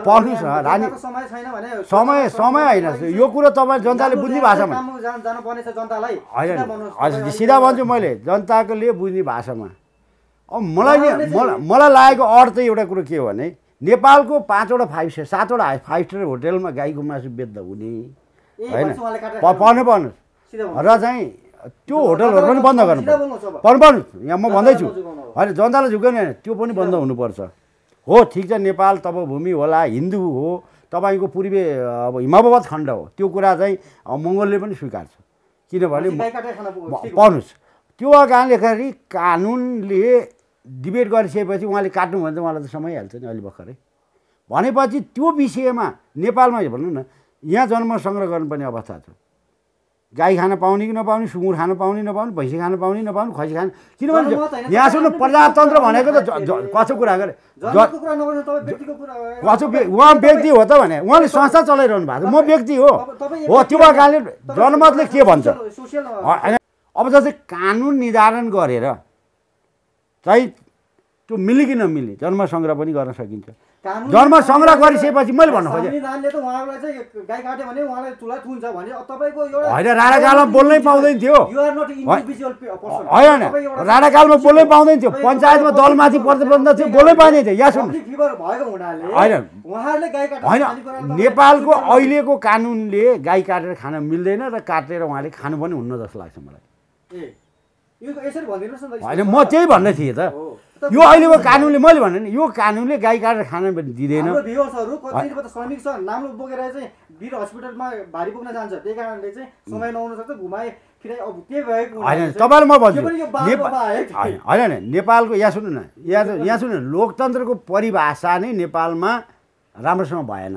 पढ्नु छ रानी समय समय होइन यो कुरो तपाईँ जनताले बुझ्ने भाषामा होइन हजुर सिधा भन्छु मैले जनताकोले बुझ्ने भाषामा अब मलाई मलाई लागेको अर्थ चाहिँ एउटा कुरो के हो भने नेपालको पाँचवटा फाइभ स्टार सातवटा फाइभ स्टार होटेलमा गाईको मासु बेच्दा हुने होइन पढ्नु पर्नु र चाहिँ त्यो होटलहरू पनि बन्द गर्नु पर्नु पर्नु यहाँ म भन्दैछु होइन जनतालाई झुक्दैन त्यो पनि बन्द हुनुपर्छ हो ठिक छ नेपाल तब भूमि होला हिन्दू हो तपाईँको पूर्वी अब हिमावत खण्ड हो त्यो कुरा चाहिँ मङ्गोलले पनि स्वीकार्छ किनभने पढ्नुहोस् त्यो अघि कानुनले डिबेट गरिसकेपछि उहाँले काट्नु भने त उहाँलाई त समय हाल्छ नि अहिले भर्खरै भनेपछि त्यो विषयमा नेपालमा भनौँ न यहाँ जन्म सङ्ग्रह गर्नुपर्ने अवस्था छ गाई खान पाउने कि नपाउने सुँगुर खान पाउने नपाउने भैँसी खान पाउने नपाउने खसी खान किनभने यहाँ सुन्नु प्रजातन्त्र भनेको त कसो कुरा गरे कसो उहाँ व्यक्ति हो त भने उहाँले संस्था चलाइरहनु भएको म व्यक्ति हो हो त्यो कारणले जनमतले के भन्छ अब जस्तै कानुन निर्धारण गरेर चाहिँ त्यो मिल्यो कि नमिली जन्म सङ्ग्रह पनि गर्न सकिन्छ जन्म सङ्ग्रह गरिसकेपछि मैले भन्नु खोजेँ होइन राणाकालमा बोल्नै पाउँदैन थियो होइन राणाकालमा बोल्नै पाउँदैन थियो पञ्चायतमा दलमाथि प्रतिबन्ध थियो बोल्नै पाइँदैन थियो यहाँ सुन्नु होइन होइन नेपालको अहिलेको कानुनले गाई काटेर खान मिल्दैन र काटेर उहाँले खानु पनि हुन्न जस्तो लाग्छ मलाई होइन म त्यही भन्दै थिएँ त यो अहिलेको कानुनले मैले भने नि यो कानुनले गाई काटेर खान दिँदैन होइन तपाईँलाई म भन्छु होइन नेपालको यहाँ सुन्नु न यहाँ यहाँ सुन्नु लोकतन्त्रको परिभाषा नै नेपालमा राम्रोसँग भएन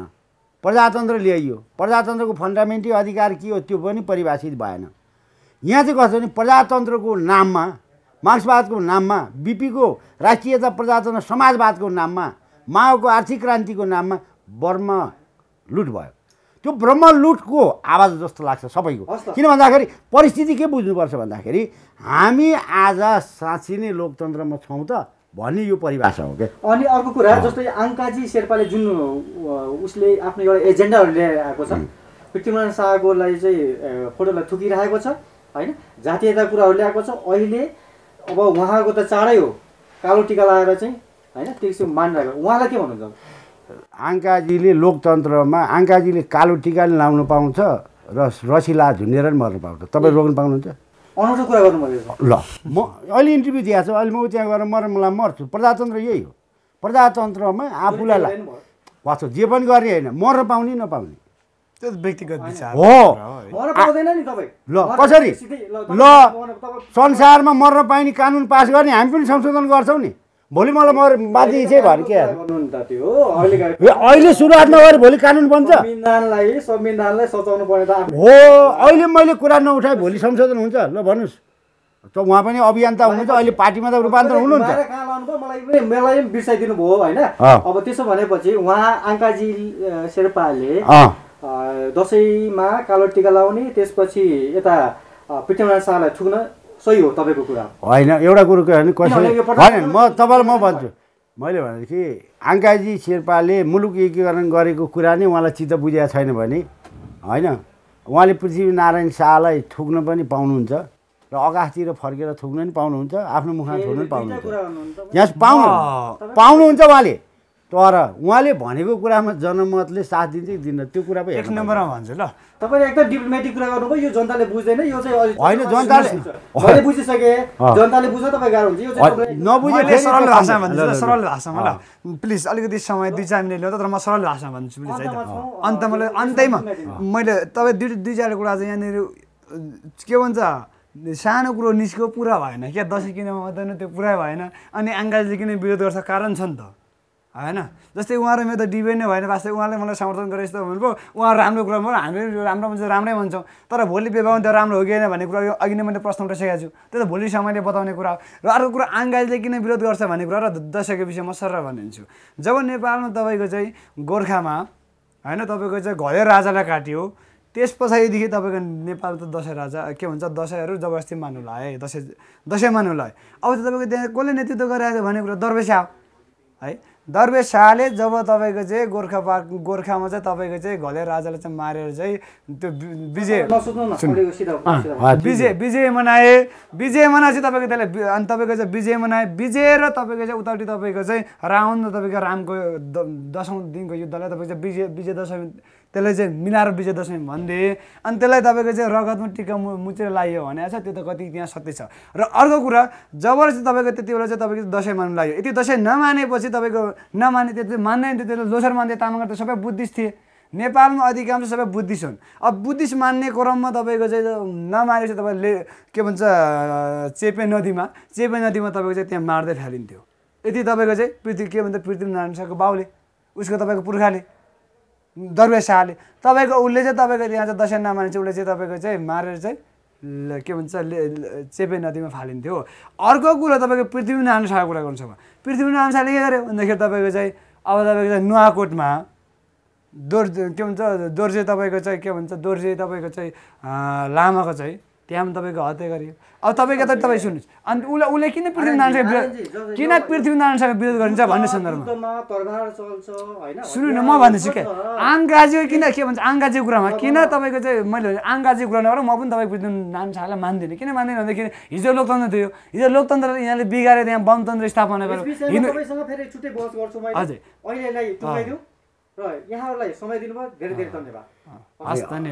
प्रजातन्त्र ल्याइयो प्रजातन्त्रको फन्डामेन्टल अधिकार के हो त्यो पनि परिभाषित भएन यहाँ चाहिँ कस्तो भने प्रजातन्त्रको नाममा मार्क्सवादको नाममा बिपीको राष्ट्रियता प्रजातन्त्र समाजवादको नाममा माओको आर्थिक क्रान्तिको नाममा ब्रह्म लुट भयो त्यो ब्रह्म लुटको आवाज जस्तो लाग्छ सबैको किन भन्दाखेरि परिस्थिति के बुझ्नुपर्छ भन्दाखेरि हामी आज साँच्ची नै लोकतन्त्रमा छौँ त भन्ने यो परिभाषा हो क्या अनि अर्को कुरा जस्तै आङ्काजी शेर्पाले जुन उसले आफ्नो एउटा एजेन्डाहरू लिएर आएको छ पृथ्वीनारायण शाहकोलाई चाहिँ फोटोलाई थुकिरहेको छ होइन जातीयता कुराहरू ल्याएको छ अहिले अब उहाँको त चाँडै हो कालो टिका लगाएर चाहिँ होइन त्यसो मानिरहेको उहाँलाई के भन्नुहुन्छ आङ्काजीले लोकतन्त्रमा आङ्काजीले कालो टिका नि लाउनु पाउँछ र रसिला झुन्डेर नि मर्नु पाउँछ तपाईँ रोक्नु पाउनुहुन्छ अनौठो कुरा गर्नु ल म अहिले इन्टरभ्यू दिएको छु अहिले म त्यहाँ गएर मर मलाई मर्छु प्रजातन्त्र यही हो प्रजातन्त्रमा आफूलाई पाछो जे पनि गर्ने होइन मर्न पाउने नपाउने त्यो त व्यक्तिगत विचार हो कसरी ल संसारमा मर्न पाइने कानुन पास गर्ने हामी पनि संशोधन गर्छौँ नि भोलि मलाई मर बाँधी चाहिँ भने के अहिले सुरुवात नगरे भोलि कानुन बन्छ हो अहिले मैले कुरा नउठाएँ भोलि संशोधन हुन्छ ल भन्नुहोस् त उहाँ पनि अभियन्ता हुनुहुन्छ अहिले पार्टीमा त रूपान्तर हुनुहुन्छ मलाई पनि बिर्साइदिनु भयो होइन अब त्यसो भनेपछि उहाँ आङ्काजी शेर्पाले दसैँमा कालो टिका लाउने त्यसपछि यता पृथ्वीनारायण शाहलाई ठुक्न सही हो तपाईँको कुरा होइन एउटा कुरो के भने कसैले होइन म तपाईँलाई म भन्छु मैले भनेदेखि आङ्काजी शेर्पाले मुलुक एकीकरण गरेको कुरा नै उहाँलाई चित्त बुझेको छैन भने होइन उहाँले पृथ्वीनारायण शाहलाई थुक्न पनि पाउनुहुन्छ र आकाशतिर फर्केर थुक्न पनि पाउनुहुन्छ आफ्नो मुखमा छोड्नु पनि पाउनुहुन्छ यहाँ पाउनु पाउनुहुन्छ उहाँले तर उहाँले भनेको कुरामा जनमतले साथ दिन्छ कि दिन्न त्यो कुरा पो एक नम्बरमा भन्छु ल तपाईँले एकदम डिप्लोमेटिक कुरा गर्नुभयो यो जनताले बुझ्दैन यो चाहिँ होइन जनताले बुझिसके जनताले बुझ्छ तपाईँ गाह्रो हुन्छ यो नबुझे सरल भाषामा भन्छु सरल भाषामा ल प्लिज अलिकति समय दुई चार मिनट ल्याउँदा तर म सरल भाषामा भन्छु प्लिज है अन्त मैले अन्तैमा मैले तपाईँ दुई दुई चार कुरा चाहिँ यहाँनिर के भन्छ सानो कुरो निस्क्यो पुरा भएन क्या दसैँ किन मात्रै त्यो पुरा भएन अनि आङ्काजीले किन विरोध गर्छ कारण छ नि त होइन जस्तै उहाँहरू मेरो त डिबेट नै भएन वास्तै उहाँले मलाई समर्थन गरे यस्तो भन्नुभयो उहाँ राम्रो कुरा भयो पनि राम्रो मान्छे राम्रै भन्छौँ तर भोलि बेबाउन त राम्रो हो कि होइन भन्ने कुरा यो अघि नै मैले प्रश्न उठाइसकेको छु त्यो त भोलि समयले बताउने कुरा हो र अर्को कुरा आङ्गाले किन विरोध गर्छ भन्ने कुरा र दसैँको विषयमा म सर भनिदिन्छु जब नेपालमा तपाईँको चाहिँ गोर्खामा होइन तपाईँको चाहिँ घरे राजालाई काट्यो त्यस पछाडिदेखि तपाईँको नेपाल त दसैँ राजा के भन्छ दसैँहरू जबरजस्ती मान्नु है दसैँ दसैँ मान्नु अब त तपाईँको त्यहाँ कसले नेतृत्व गरिरहेको छ भन्ने कुरा दरबेसा है दरवेश शाहले जब तपाईँको चाहिँ गोर्खा पार्क गोर्खामा चाहिँ तपाईँको चाहिँ घले राजाले चाहिँ मारेर चाहिँ त्यो विजय विजय विजय मनाए विजय चाहिँ तपाईँको त्यसलाई अनि तपाईँको चाहिँ विजय मनाए विजय र तपाईँको चाहिँ उतापट्टि तपाईँको चाहिँ रावण र तपाईँको रामको दशौँ दिनको युद्धलाई तपाईँको चाहिँ विजय विजय दशमी त्यसलाई चाहिँ मिलाएर विजय दशमी भनिदिए अनि त्यसलाई तपाईँको चाहिँ रगतमा टिका मु मुचेर लगायो भने छ त्यो त कति त्यहाँ सत्य छ र अर्को कुरा जबरजस्ती तपाईँको त्यति बेला चाहिँ तपाईँको दसैँ मान्नु लाग्यो यति दसैँ नमानेपछि तपाईँको नमाने त्यति मान्दैन त्यो त्यसलाई लोसर मान्थे तामाङ त सबै बुद्धिस्ट थिए नेपालमा अधिकांश सबै बुद्धिस्ट हुन् अब बुद्धिस्ट मान्ने क्रममा तपाईँको चाहिँ नमानेपछि तपाईँले के भन्छ चेपे नदीमा चेपे नदीमा तपाईँको चाहिँ त्यहाँ मार्दै फ्यालिन्थ्यो यति तपाईँको चाहिँ पृथ्वी के भन्छ पृथ्वीनारायण शाहको बाउले उसको तपाईँको पुर्खाले दरवेश शाहले तपाईँको उसले चाहिँ तपाईँको यहाँ चाहिँ दसैँ नमाने चाहिँ उसले चाहिँ तपाईँको चाहिँ मारेर चाहिँ के भन्छ चेपे नदीमा फालिन्थ्यो अर्को कुरो तपाईँको पृथ्वीनारायण शाहको कुरा गर्नु छ पृथ्वीनारायण शाहले के गर्यो भन्दाखेरि तपाईँको चाहिँ अब तपाईँको चाहिँ नुवाकोटमा दोर्जे के भन्छ दोर्जे तपाईँको चाहिँ के भन्छ दोर्जे तपाईँको चाहिँ लामाको चाहिँ त्यहाँ पनि तपाईँको हत्या गरियो अब तपाईँको त तपाईँ सुन्नुहोस् अनि उसलाई उसले किन पृथ्वीनारायण विरोध किन पृथ्वीनारायणसँग विरोध गरिन्छ भन्ने सन्दर्भमा सुन्नु न म भन्दैछु क्या आङगाजीको किन के भन्छ आङगाजीको कुरामा किन तपाईँको चाहिँ मैले आङगाजीको कुरा नगर म पनि तपाईँको पृथ्वीनारायण शाहलाई मान्दिनँ किन मान्दिनँ भन्दाखेरि हिजो लोकतन्त्र थियो हिजो लोकतन्त्र यहाँले बिगारेर यहाँ वनतन्त्र स्थापना गर्यो हजुर धन्यवाद